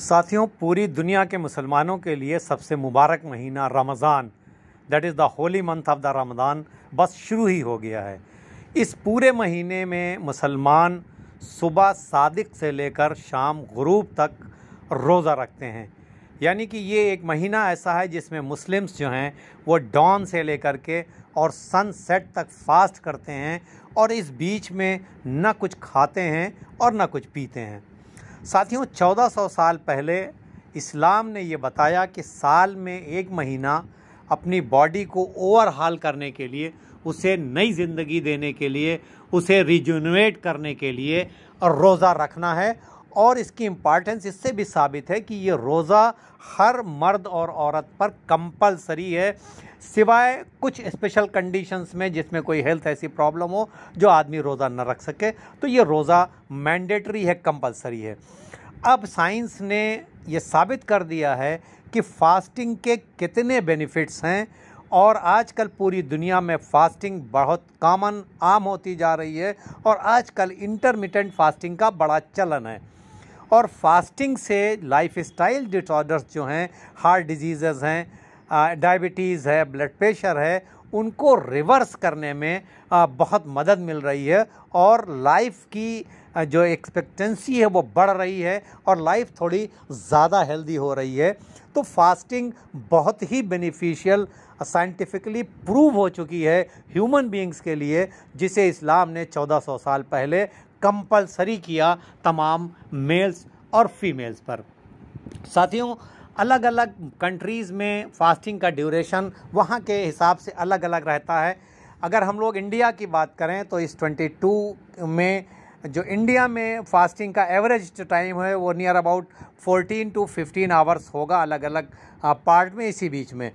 साथियों पूरी दुनिया के मुसलमानों के लिए सबसे मुबारक महीना Ramzan that is the holy month of the Ramzan बस शुरू ही हो गया है इस पूरे महीने में मुसलमान सुबह सादिक से लेकर शाम गुरूब तक रोज़ा रखते हैं यानी कि ये एक महीना ऐसा है जिसमें मुस्लिम्स जो हैं वो डॉन से लेकर के और सनसेट तक फास्ट करते हैं और इस बीच में ना कुछ खाते हैं और ना कुछ पीते हैं साथियों 1400 साल पहले इस्लाम ने ये बताया कि साल में एक महीना अपनी बॉडी को ओवरहाल करने के लिए उसे नई ज़िंदगी देने के लिए उसे रिजूनवेट करने के लिए और रोज़ा रखना है और इसकी इम्पॉर्टेंस इससे भी साबित है कि ये रोज़ा हर मर्द और औरत पर कंपलसरी है सिवाय कुछ स्पेशल कंडीशंस में जिसमें कोई हेल्थ ऐसी प्रॉब्लम हो जो आदमी रोज़ा न रख सके तो ये रोज़ा मैंडेटरी है कंपलसरी है अब साइंस ने ये साबित कर दिया है कि फास्टिंग के कितने बेनिफिट्स हैं और आजकल पूरी दुनिया में फास्टिंग बहुत कॉमन आम होती जा रही है और आजकल इंटरमिटेंट फास्टिंग का बड़ा चलन है और फास्टिंग से लाइफ स्टाइल डिसऑर्डर्स जो हैं हार्ट डिजीज़ हैं डायबिटीज़ है ब्लड प्रेशर है उनको रिवर्स करने में बहुत मदद मिल रही है और लाइफ की जो एक्सपेक्टेंसी है वो बढ़ रही है और लाइफ थोड़ी ज़्यादा हेल्दी हो रही है तो फास्टिंग बहुत ही बेनिफिशियल साइंटिफिकली प्रूव हो चुकी है ह्यूमन बीइंग्स के लिए जिसे इस्लाम ने 1400 साल पहले कंपलसरी किया तमाम मेल्स और फीमेल्स पर साथियों अलग अलग कंट्रीज़ में फास्टिंग का ड्यूरेशन वहाँ के हिसाब से अलग अलग रहता है अगर हम लोग इंडिया की बात करें तो इस 22 में जो इंडिया में फास्टिंग का एवरेज टाइम है वो नियर अबाउट 14 टू 15 आवर्स होगा अलग अलग पार्ट में इसी बीच में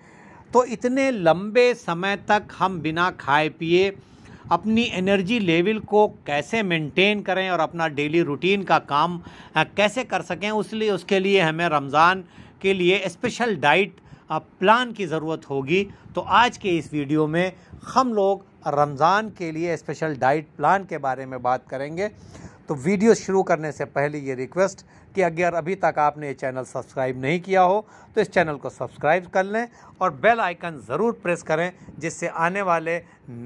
तो इतने लंबे समय तक हम बिना खाए पिए अपनी एनर्जी लेवल को कैसे मेंटेन करें और अपना डेली रूटीन का काम कैसे कर सकें उसलिए उसके लिए हमें रमज़ान के लिए स्पेशल डाइट प्लान की ज़रूरत होगी तो आज के इस वीडियो में हम लोग रमज़ान के लिए स्पेशल डाइट प्लान के बारे में बात करेंगे तो वीडियो शुरू करने से पहले ये रिक्वेस्ट कि अगर अभी तक आपने ये चैनल सब्सक्राइब नहीं किया हो तो इस चैनल को सब्सक्राइब कर लें और बेल आइकन ज़रूर प्रेस करें जिससे आने वाले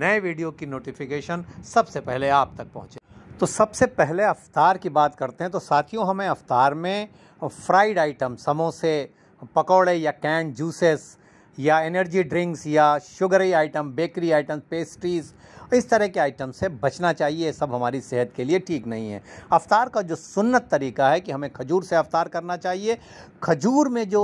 नए वीडियो की नोटिफिकेशन सबसे पहले आप तक पहुँचे तो सबसे पहले अफ्तार की बात करते हैं तो साथियों हमें अफ्तार में फ्राइड आइटम समोसे पकौड़े या कैंड जूसेस या एनर्जी ड्रिंक्स या sugary item bakery item pastries इस तरह के आइटम से बचना चाहिए सब हमारी सेहत के लिए ठीक नहीं है अफ्तार का जो सुन्नत तरीका है कि हमें खजूर से अफ्तार करना चाहिए खजूर में जो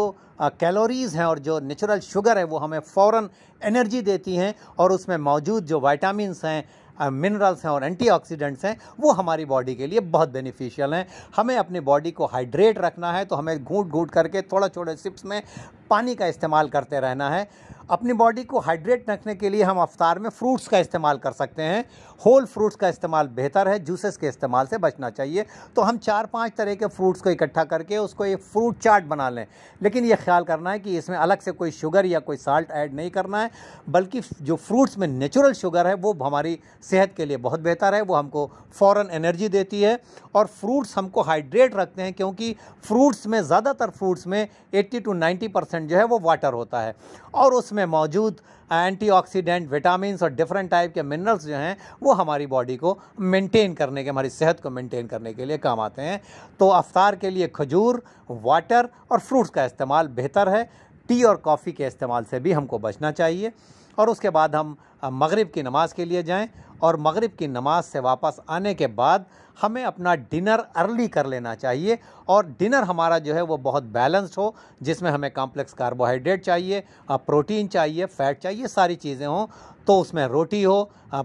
कैलोरीज़ हैं और जो नेचुरल शुगर है वो हमें फ़ौर एनर्जी देती हैं और उसमें मौजूद जो वाइटामस हैं मिनरल्स हैं और एंटीऑक्सीडेंट्स हैं वो हमारी बॉडी के लिए बहुत बेनिफिशियल हैं हमें अपनी बॉडी को हाइड्रेट रखना है तो हमें घूट घूट करके थोड़ा छोटे सिप्स में पानी का इस्तेमाल करते रहना है अपनी बॉडी को हाइड्रेट रखने के लिए हम अफ्तार में फ्रूट्स का इस्तेमाल कर सकते हैं होल फ्रूट्स का इस्तेमाल बेहतर है जूसेस के इस्तेमाल से बचना चाहिए तो हम चार पांच तरह के फ्रूट्स को इकट्ठा करके उसको एक फ्रूट चाट बना लें लेकिन ये ख्याल करना है कि इसमें अलग से कोई शुगर या कोई साल्ट ऐड नहीं करना है बल्कि जो फ्रूट्स में नेचुरल शुगर है वो हमारी सेहत के लिए बहुत बेहतर है वो हमको फ़ौर एनर्जी देती है और फ्रूट्स हमको हाइड्रेट रखते हैं क्योंकि फ्रूट्स में ज़्यादातर फ्रूट्स में एट्टी टू नाइन्टी परसेंट जो है वो वाटर होता है और उस में मौजूद एंटीऑक्सीडेंट विटामिन और डिफरेंट टाइप के मिनरल्स जो हैं वो हमारी बॉडी को मेंटेन करने के हमारी सेहत को मेंटेन करने के लिए काम आते हैं तो अफ्तार के लिए खजूर वाटर और फ्रूट्स का इस्तेमाल बेहतर है टी और कॉफ़ी के इस्तेमाल से भी हमको बचना चाहिए और उसके बाद हम मगरिब की नमाज़ के लिए जाएं और मगरिब की नमाज से वापस आने के बाद हमें अपना डिनर अर्ली कर लेना चाहिए और डिनर हमारा जो है वो बहुत बैलेंस्ड हो जिसमें हमें कॉम्प्लेक्स कार्बोहाइड्रेट चाहिए प्रोटीन चाहिए फ़ैट चाहिए सारी चीज़ें हों तो उसमें रोटी हो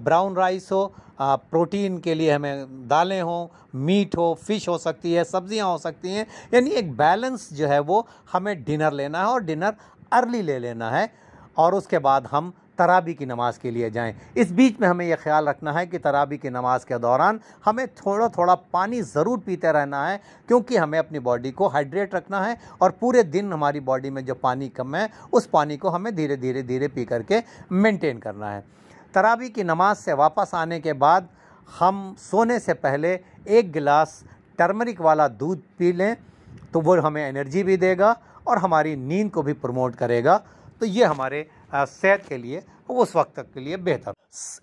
ब्राउन राइस हो प्रोटीन के लिए हमें दालें हों मीट हो फिश हो सकती है सब्जियां हो सकती हैं यानी एक बैलेंस जो है वो हमें डिनर लेना है और डिनर अर्ली ले लेना है और उसके बाद हम तराबी की नमाज़ के लिए जाएं इस बीच में हमें यह ख्याल रखना है कि तराबी की नमाज़ के दौरान हमें थोड़ा थोड़ा पानी ज़रूर पीते रहना है क्योंकि हमें अपनी बॉडी को हाइड्रेट रखना है और पूरे दिन हमारी बॉडी में जो पानी कम है उस पानी को हमें धीरे धीरे धीरे पी करके मेनटेन करना है तराबी की नमाज से वापस आने के बाद हम सोने से पहले एक गिलास टर्मरिक वाला दूध पी लें तो वो हमें एनर्जी भी देगा और हमारी नींद को भी प्रमोट करेगा तो ये हमारे सेहत के लिए उस वक्त तक के लिए बेहतर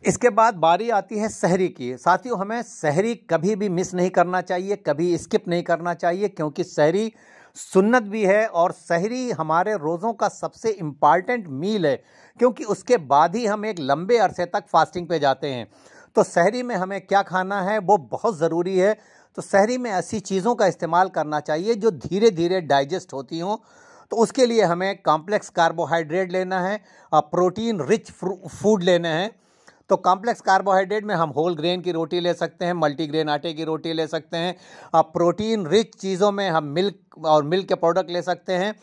इसके बाद बारी आती है शहरी की साथियों हमें शहरी कभी भी मिस नहीं करना चाहिए कभी स्किप नहीं करना चाहिए क्योंकि शहरी सुन्नत भी है और शहरी हमारे रोज़ों का सबसे इम्पॉर्टेंट मील है क्योंकि उसके बाद ही हम एक लंबे अरसे तक फास्टिंग पे जाते हैं तो शहरी में हमें क्या खाना है वो बहुत ज़रूरी है तो शहरी में ऐसी चीज़ों का इस्तेमाल करना चाहिए जो धीरे धीरे डाइजेस्ट होती हों तो उसके लिए हमें कॉम्प्लेक्स कार्बोहाइड्रेट लेना है प्रोटीन रिच फूड लेना है तो कॉम्प्लेक्स कार्बोहाइड्रेट में हम होल ग्रेन की रोटी ले सकते हैं मल्टीग्रेन आटे की रोटी ले सकते हैं आप प्रोटीन रिच चीज़ों में हम मिल्क और मिल्क के प्रोडक्ट ले सकते हैं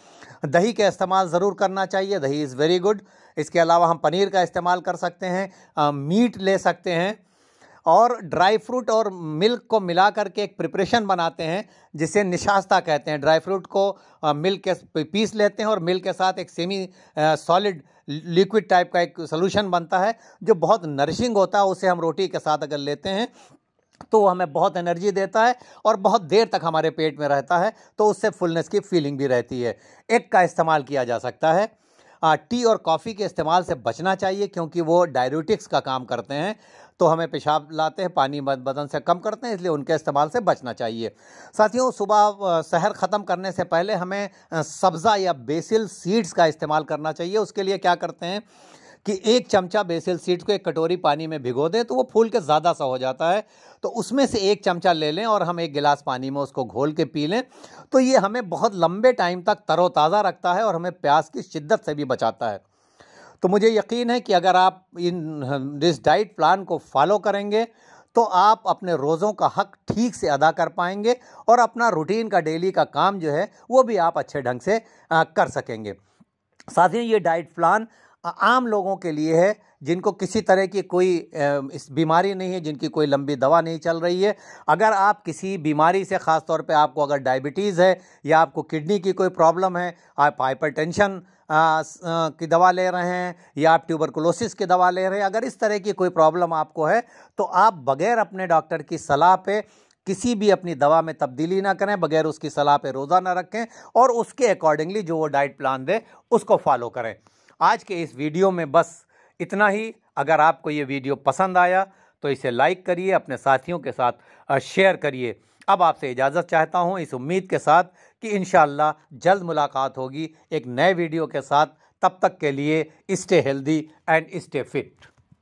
दही का इस्तेमाल ज़रूर करना चाहिए दही इज़ वेरी गुड इसके अलावा हम पनीर का इस्तेमाल कर सकते हैं मीट ले सकते हैं और ड्राई फ्रूट और मिल्क को मिला करके एक प्रिपरेशन बनाते हैं जिसे निशास्ता कहते हैं ड्राई फ्रूट को मिल्क के पीस लेते हैं और मिल्क के साथ एक सेमी सॉलिड लिक्विड टाइप का एक सोल्यूशन बनता है जो बहुत नरिशिंग होता है उसे हम रोटी के साथ अगर लेते हैं तो वो हमें बहुत एनर्जी देता है और बहुत देर तक हमारे पेट में रहता है तो उससे फुलनेस की फीलिंग भी रहती है एग का इस्तेमाल किया जा सकता है टी और कॉफ़ी के इस्तेमाल से बचना चाहिए क्योंकि वो डायरेटिक्स का काम करते हैं तो हमें पेशाब लाते हैं पानी बदन से कम करते हैं इसलिए उनके इस्तेमाल से बचना चाहिए साथियों सुबह शहर ख़त्म करने से पहले हमें सब्ज़ा या बेसिल सीड्स का इस्तेमाल करना चाहिए उसके लिए क्या करते हैं कि एक चमचा बेसिल सीड्स को एक कटोरी पानी में भिगो दें तो वो फूल के ज़्यादा सा हो जाता है तो उसमें से एक चमचा ले लें और हम एक गिलास पानी में उसको घोल के पी लें तो ये हमें बहुत लंबे टाइम तक तरोताज़ा रखता है और हमें प्यास की शिद्दत से भी बचाता है तो मुझे यकीन है कि अगर आप इन इस डाइट प्लान को फॉलो करेंगे तो आप अपने रोज़ों का हक ठीक से अदा कर पाएंगे और अपना रूटीन का डेली का काम जो है वो भी आप अच्छे ढंग से कर सकेंगे साथियों ये डाइट प्लान आम लोगों के लिए है जिनको किसी तरह की कोई इस बीमारी नहीं है जिनकी कोई लंबी दवा नहीं चल रही है अगर आप किसी बीमारी से ख़ास तौर पे आपको अगर डायबिटीज़ है या आपको किडनी की कोई प्रॉब्लम है आप हाइपरटेंशन की दवा ले रहे हैं या आप ट्यूबरकुलोसिस की दवा ले रहे हैं अगर इस तरह की कोई प्रॉब्लम आपको है तो आप बगैर अपने डॉक्टर की सलाह पर किसी भी अपनी दवा में तब्दीली ना करें बगैर उसकी सलाह पर रोज़ा ना रखें और उसके अकॉर्डिंगली जो वो डाइट प्लान दे उसको फॉलो करें आज के इस वीडियो में बस इतना ही अगर आपको ये वीडियो पसंद आया तो इसे लाइक करिए अपने साथियों के साथ शेयर करिए अब आपसे इजाज़त चाहता हूँ इस उम्मीद के साथ कि इन जल्द मुलाकात होगी एक नए वीडियो के साथ तब तक के लिए stay healthy and stay fit